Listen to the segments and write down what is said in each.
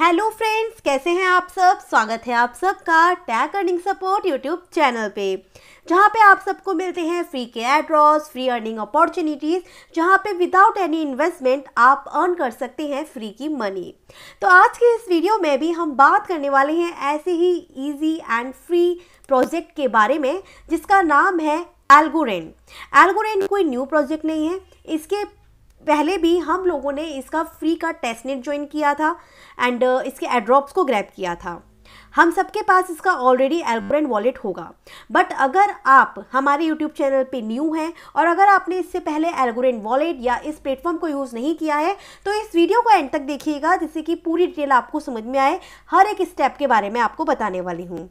hello friends कैसे हैं आप सब स्वागत है आप सबका tag earning support YouTube channel पे जहाँ पे आप सबको मिलते हैं फ्री के एड्रॉस फ्री अर्निंग अपॉर्चुनिटीज़ जहाँ पे विदाउट एनी इन्वेस्टमेंट आप अर्न कर सकते हैं फ्री की मनी तो आज के इस वीडियो में भी हम बात करने वाले हैं ऐसे ही ईजी एंड फ्री प्रोजेक्ट के बारे में जिसका नाम है एल्गोरेन एल्गोरेन कोई न्यू प्रोजेक्ट नहीं है इसके पहले भी हम लोगों ने इसका फ्री का टेस्ट नेट ज्वाइन किया था एंड uh, इसके एड्रॉप्स को ग्रैप किया था हम सबके पास इसका ऑलरेडी एल्ब्रेंड वॉलेट होगा बट अगर आप हमारे यूट्यूब चैनल पे न्यू हैं और अगर आपने इससे पहले एल्गोरेंड वॉलेट या इस प्लेटफॉर्म को यूज़ नहीं किया है तो इस वीडियो को एंड तक देखिएगा जिससे कि पूरी डिटेल आपको समझ में आए हर एक स्टेप के बारे में आपको बताने वाली हूँ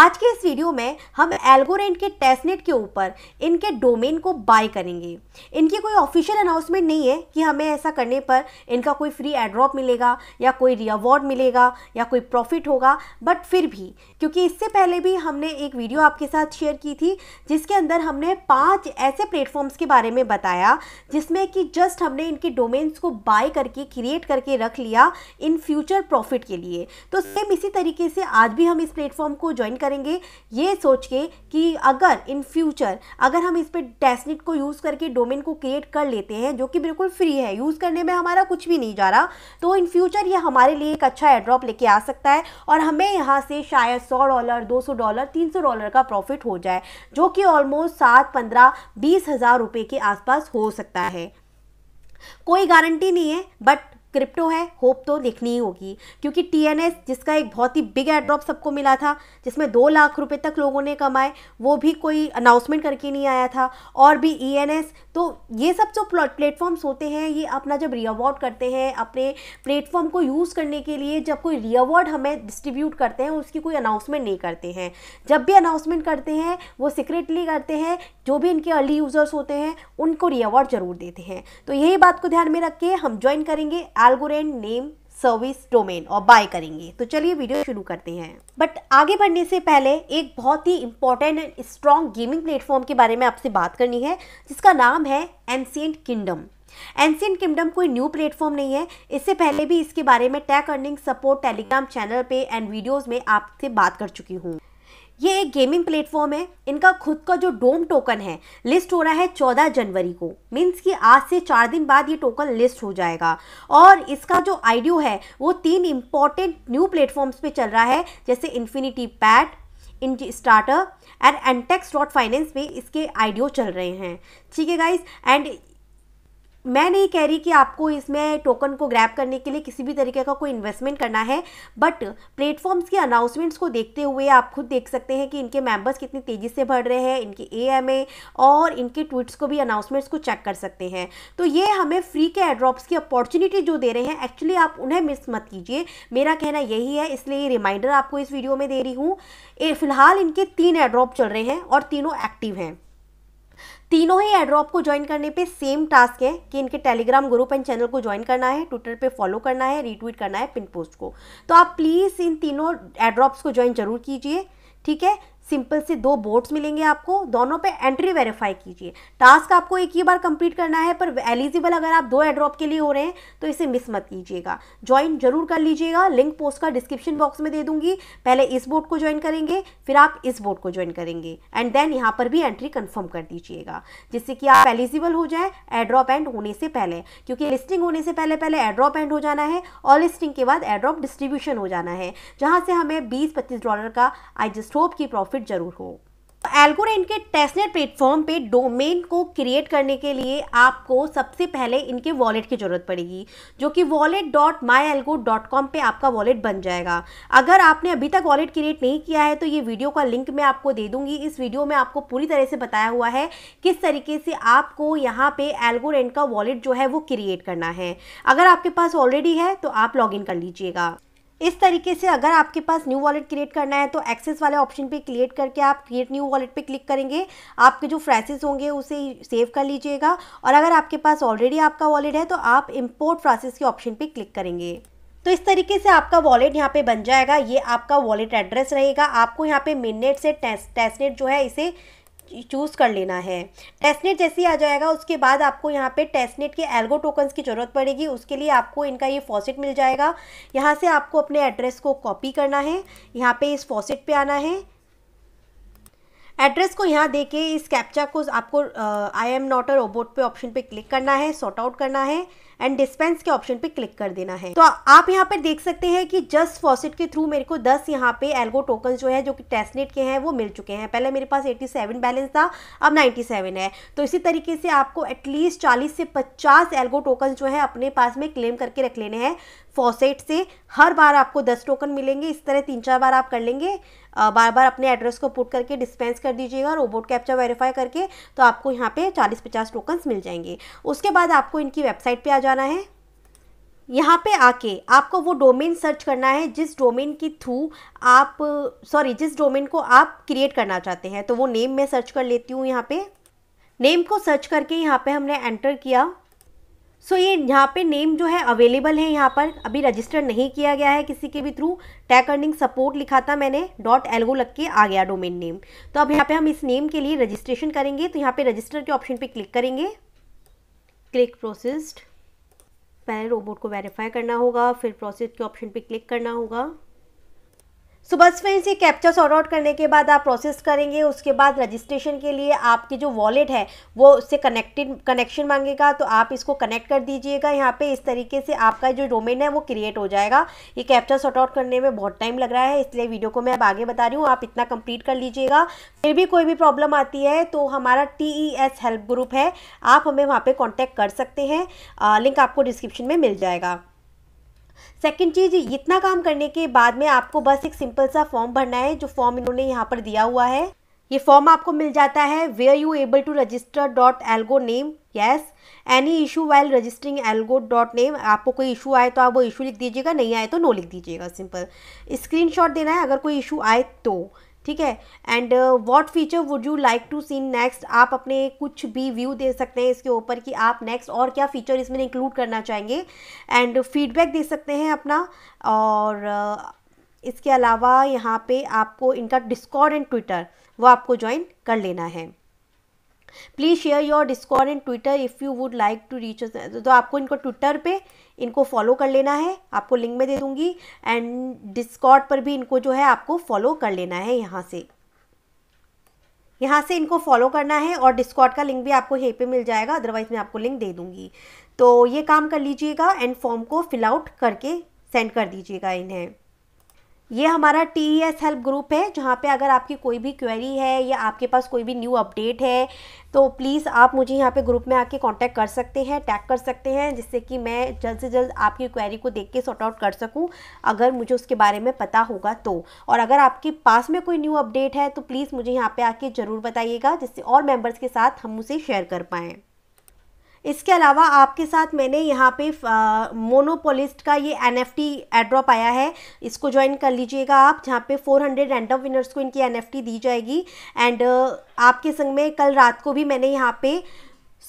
आज के इस वीडियो में हम एल्गोरेंट के टेस्टनेट के ऊपर इनके डोमेन को बाय करेंगे इनकी कोई ऑफिशियल अनाउंसमेंट नहीं है कि हमें ऐसा करने पर इनका कोई फ्री एड्रॉप मिलेगा या कोई रिअवॉर्ड मिलेगा या कोई प्रॉफिट होगा बट फिर भी क्योंकि इससे पहले भी हमने एक वीडियो आपके साथ शेयर की थी जिसके अंदर हमने पाँच ऐसे प्लेटफॉर्म्स के बारे में बताया जिसमें कि जस्ट हमने इनके डोमेन्स को बाय करके क्रिएट करके रख लिया इन फ्यूचर प्रॉफिट के लिए तो सेम इसी तरीके से आज भी हम इस प्लेटफॉर्म को ज्वाइन करेंगे ये सोच के कि अगर इन फ्यूचर अगर हम इस पर डेस्निट को यूज़ करके डोमेन को क्रिएट कर लेते हैं जो कि बिल्कुल फ्री है यूज़ करने में हमारा कुछ भी नहीं जा रहा तो इन फ्यूचर ये हमारे लिए एक अच्छा एड्रॉप लेके आ सकता है और हमें यहाँ से शायद सौ डॉलर दो सौ डॉलर तीन सौ डॉलर का प्रॉफिट हो जाए जो कि ऑलमोस्ट सात पंद्रह बीस हज़ार रुपये के आसपास हो सकता है कोई गारंटी नहीं है बट क्रिप्टो है होप तो लिखनी ही होगी क्योंकि टीएनएस जिसका एक बहुत ही बिग एड्रॉप सबको मिला था जिसमें दो लाख रुपए तक लोगों ने कमाए वो भी कोई अनाउंसमेंट करके नहीं आया था और भी ईएनएस e तो ये सब जो प्लेटफॉर्म्स होते हैं ये अपना जब रीअवॉर्ड करते हैं अपने प्लेटफॉर्म को यूज़ करने के लिए जब कोई रीअवॉर्ड हमें डिस्ट्रीब्यूट करते हैं उसकी कोई अनाउंसमेंट नहीं करते हैं जब भी अनाउंसमेंट करते हैं वो सीक्रेटली करते हैं जो भी इनके अर्ली यूज़र्स होते हैं उनको रीअवॉर्ड ज़रूर देते हैं तो यही बात को ध्यान में रख के हम ज्वाइन करेंगे एल्गोरेंड नेम सर्विस डोमेन और बाय करेंगे तो चलिए वीडियो शुरू करते हैं बट आगे बढ़ने से पहले एक बहुत ही important and strong gaming platform के बारे में आपसे बात करनी है जिसका नाम है एनसियंट किंगडम एनसियंट किंगडम कोई न्यू प्लेटफॉर्म नहीं है इससे पहले भी इसके बारे में tech earning support Telegram channel पे एंड वीडियोस में आपसे बात कर चुकी हूँ ये एक गेमिंग प्लेटफॉर्म है इनका खुद का जो डोम टोकन है लिस्ट हो रहा है चौदह जनवरी को मीन्स कि आज से चार दिन बाद ये टोकन लिस्ट हो जाएगा और इसका जो आइडियो है वो तीन इम्पॉर्टेंट न्यू प्लेटफॉर्म्स पे चल रहा है जैसे infinity pad in startup and tex dot finance में इसके आइडियो चल रहे हैं ठीक है गाइज एंड मैं नहीं कह रही कि आपको इसमें टोकन को ग्रैब करने के लिए किसी भी तरीके का कोई इन्वेस्टमेंट करना है बट प्लेटफॉर्म्स के अनाउंसमेंट्स को देखते हुए आप खुद देख सकते हैं कि इनके मेंबर्स कितनी तेज़ी से बढ़ रहे हैं इनके ए और इनके ट्वीट्स को भी अनाउंसमेंट्स को चेक कर सकते हैं तो ये हमें फ्री के एड्रॉप्स की अपॉर्चुनिटी जो दे रहे हैं एक्चुअली आप उन्हें मिस मत कीजिए मेरा कहना यही है इसलिए रिमाइंडर आपको इस वीडियो में दे रही हूँ फिलहाल इनके तीन एड्रॉप चल रहे हैं और तीनों एक्टिव हैं तीनों ही एड्रॉप को ज्वाइन करने पे सेम टास्क है कि इनके टेलीग्राम ग्रुप एंड चैनल को ज्वाइन करना है ट्विटर पे फॉलो करना है रीट्वीट करना है पिन पोस्ट को तो आप प्लीज़ इन तीनों एड्रॉप्स को ज्वाइन जरूर कीजिए ठीक है सिंपल से दो बोर्ड्स मिलेंगे आपको दोनों पे एंट्री वेरीफाई कीजिए टास्क आपको एक ही बार कंप्लीट करना है पर एलिजिबल अगर आप दो एड्रॉप के लिए हो रहे हैं तो इसे मिस मत कीजिएगा ज्वाइन जरूर कर लीजिएगा लिंक पोस्ट का डिस्क्रिप्शन बॉक्स में दे दूंगी पहले इस बोर्ड को ज्वाइन करेंगे फिर आप इस बोर्ड को ज्वाइन करेंगे एंड देन यहाँ पर भी एंट्री कन्फर्म कर दीजिएगा जिससे कि आप एलिजिबल हो जाए एड्रॉप एंड होने से पहले क्योंकि लिस्टिंग होने से पहले पहले एड्रॉप एंड हो जाना है और लिस्टिंग के बाद एड्रॉप डिस्ट्रीब्यूशन हो जाना है जहाँ से हमें बीस पच्चीस डॉलर का आई जस्ट होप की प्रॉफिट प्रॉफिट जरूर हो एल्गोरेंट तो के टेस्टनेट प्लेटफॉर्म पे डोमेन को क्रिएट करने के लिए आपको सबसे पहले इनके वॉलेट की ज़रूरत पड़ेगी जो कि wallet dot my algo dot com पर आपका वॉलेट बन जाएगा अगर आपने अभी तक वॉलेट क्रिएट नहीं किया है तो ये वीडियो का लिंक मैं आपको दे दूंगी इस वीडियो में आपको पूरी तरह से बताया हुआ है किस तरीके से आपको यहाँ पे एल्गोरेंट का वॉलेट जो है वो क्रिएट करना है अगर आपके पास ऑलरेडी है तो आप लॉगिन कर लीजिएगा इस तरीके से अगर आपके पास न्यू वॉलेट क्रिएट करना है तो एक्सेस वाले ऑप्शन पे क्रिएट करके आप क्रिएट न्यू वॉलेट पे क्लिक करेंगे आपके जो फ्रासेस होंगे उसे सेव कर लीजिएगा और अगर आपके पास ऑलरेडी आपका वॉलेट है तो आप इम्पोर्ट फ्रासेस के ऑप्शन पे क्लिक करेंगे तो इस तरीके से आपका वॉलेट यहाँ पे बन जाएगा ये आपका वॉलेट एड्रेस रहेगा आपको यहाँ पे मिननेट से टेस्ट टेस्टनेट जो है इसे चूज़ कर लेना है टेस्टनेट जैसे ही आ जाएगा उसके बाद आपको यहाँ पे टेस्टनेट के एल्गो टोकन्स की ज़रूरत पड़ेगी उसके लिए आपको इनका ये फॉसेट मिल जाएगा यहाँ से आपको अपने एड्रेस को कॉपी करना है यहाँ पे इस फॉसेट पे आना है एड्रेस को यहाँ दे के इस कैप्चा को आपको I am not a robot पे ऑप्शन पे क्लिक करना है सॉर्ट आउट करना है एंड डिस्पेंस के ऑप्शन पे क्लिक कर देना है तो आप यहाँ पर देख सकते हैं कि जस्ट फॉसिट के थ्रू मेरे को दस यहाँ पे एल्गो टोकन जो है जो कि टेस्टनेट के हैं वो मिल चुके हैं पहले मेरे पास 87 बैलेंस था अब 97 है तो इसी तरीके से आपको एटलीस्ट 40 से 50 एल्गो टोकन जो है अपने पास में क्लेम करके रख लेने हैं फॉसेट से हर बार आपको दस टोकन मिलेंगे इस तरह तीन चार बार आप कर लेंगे बार बार अपने एड्रेस को पुट करके डिस्पेंस कर दीजिएगा रोबोट कैप्चा वेरीफाई करके तो आपको यहाँ पे 40-50 टोकन्स मिल जाएंगे उसके बाद आपको इनकी वेबसाइट पे आ जाना है यहाँ पे आके आपको वो डोमेन सर्च करना है जिस डोमेन के थ्रू आप सॉरी जिस डोमेन को आप क्रिएट करना चाहते हैं तो वो नेम मैं सर्च कर लेती हूँ यहाँ पे नेम को सर्च करके यहाँ पे हमने एंटर किया सो so, ये यहाँ पे नेम जो है अवेलेबल है यहाँ पर अभी रजिस्टर नहीं किया गया है किसी के भी थ्रू टैक अर्निंग सपोर्ट लिखा था मैंने डॉट एल्गो लग के आ गया डोमेन नेम तो अब यहाँ पे हम इस नेम के लिए रजिस्ट्रेशन करेंगे तो यहाँ पे रजिस्टर के ऑप्शन पे क्लिक करेंगे क्लिक प्रोसेस्ड पहले रोबोट को वेरीफाई करना होगा फिर प्रोसेस के ऑप्शन पे क्लिक करना होगा सो बस फ्रेंड्स ये कैप्चा सॉर्ट आउट करने के बाद आप प्रोसेस करेंगे उसके बाद रजिस्ट्रेशन के लिए आपकी जो वॉलेट है वो उससे कनेक्टेड कनेक्शन मांगेगा तो आप इसको कनेक्ट कर दीजिएगा यहाँ पे इस तरीके से आपका जो डोमेन है वो क्रिएट हो जाएगा ये कैप्चा सॉर्ट आउट करने में बहुत टाइम लग रहा है इसलिए वीडियो को मैं अब आगे बता रही हूँ आप इतना कंप्लीट कर लीजिएगा फिर भी कोई भी प्रॉब्लम आती है तो हमारा टी हेल्प ग्रुप है आप हमें वहाँ पर कॉन्टैक्ट कर सकते हैं लिंक आपको डिस्क्रिप्शन में मिल जाएगा सेकंड चीज़ इतना काम करने के बाद में आपको बस एक सिंपल सा फॉर्म भरना है जो फॉर्म इन्होंने यहाँ पर दिया हुआ है ये फॉर्म आपको मिल जाता है where you able to register dot algo name yes any issue while registering algo dot name आपको कोई इशू आए तो आप वो इशू लिख दीजिएगा नहीं आए तो नो लिख दीजिएगा सिंपल स्क्रीनशॉट देना है अगर कोई इशू आए तो ठीक है and what feature would you like to seen next आप अपने कुछ भी व्यू दे सकते हैं इसके ऊपर कि आप नेक्स्ट और क्या फ़ीचर इसमें इंक्लूड करना चाहेंगे एंड फीडबैक दे सकते हैं अपना और uh, इसके अलावा यहाँ पे आपको इनका डिस्कॉर्ड एंड ट्विटर वो आपको ज्वाइन कर लेना है please share your Discord in Twitter if you would like to reach तो आपको इनको ट्विटर पे इनको फॉलो कर लेना है आपको लिंक में दे दूंगी एंड डिस्कॉट पर भी इनको जो है आपको फॉलो कर लेना है यहाँ से यहाँ से इनको फॉलो करना है और डिस्कॉट का लिंक भी आपको यहीं पे मिल जाएगा अदरवाइज़ मैं आपको लिंक दे दूँगी तो ये काम कर लीजिएगा एंड फॉर्म को फिल आउट करके सेंड कर दीजिएगा इन्हें ये हमारा T E S help group है जहाँ पे अगर आपकी कोई भी क्वेरी है या आपके पास कोई भी न्यू अपडेट है तो प्लीज़ आप मुझे यहाँ पे ग्रुप में आके कांटेक्ट कर सकते हैं टैग कर सकते हैं जिससे कि मैं जल्द से जल्द आपकी क्वेरी को देख के सॉर्ट आउट कर सकूँ अगर मुझे उसके बारे में पता होगा तो और अगर आपके पास में कोई न्यू अपडेट है तो प्लीज़ मुझे यहाँ पर आके ज़रूर बताइएगा जिससे और मेम्बर्स के साथ हम उसे शेयर कर पाएँ इसके अलावा आपके साथ मैंने यहाँ पे मोनोपोलिस्ट का ये एन एफ टी एड्रॉप आया है इसको ज्वाइन कर लीजिएगा आप जहाँ पे 400 रैंडम विनर्स को इनकी एन दी जाएगी एंड आपके संग में कल रात को भी मैंने यहाँ पे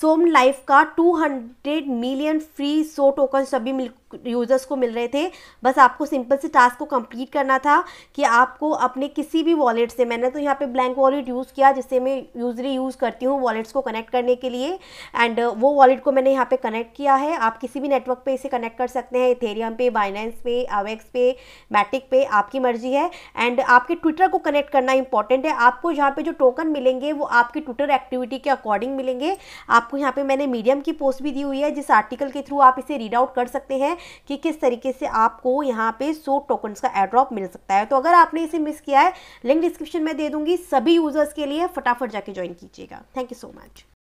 सोम लाइफ का 200 मिलियन फ्री सो टोकन सभी मिल यूज़र्स को मिल रहे थे बस आपको सिंपल से टास्क को कंप्लीट करना था कि आपको अपने किसी भी वॉलेट से मैंने तो यहाँ पे ब्लैंक वॉलेट यूज़ किया जिससे मैं यूजरी यूज़ करती हूँ वॉलेट्स को कनेक्ट करने के लिए एंड uh, वो वॉलेट को मैंने यहाँ पे कनेक्ट किया है आप किसी भी नेटवर्क पे इसे कनेक्ट कर सकते हैं इथेरियम पे बाइनेंस पे अवेक्स पे मैटिक पे आपकी मर्जी है एंड आपके ट्विटर को कनेक्ट करना इंपॉर्टेंट है आपको यहाँ पर जो टोकन मिलेंगे वो आपकी ट्विटर एक्टिविटी के अकॉर्डिंग मिलेंगे आपको यहाँ पे मैंने मीडियम की पोस्ट भी दी हुई है जिस आर्टिकल के थ्रू आप इसे रीड आउट कर सकते हैं कि किस तरीके से आपको यहाँ पे सो टोकन्स का एड्रॉप मिल सकता है तो अगर आपने इसे मिस किया है लिंक डिस्क्रिप्शन में दे दूंगी सभी यूज़र्स के लिए फटाफट जाके ज्वाइन कीजिएगा थैंक यू सो मच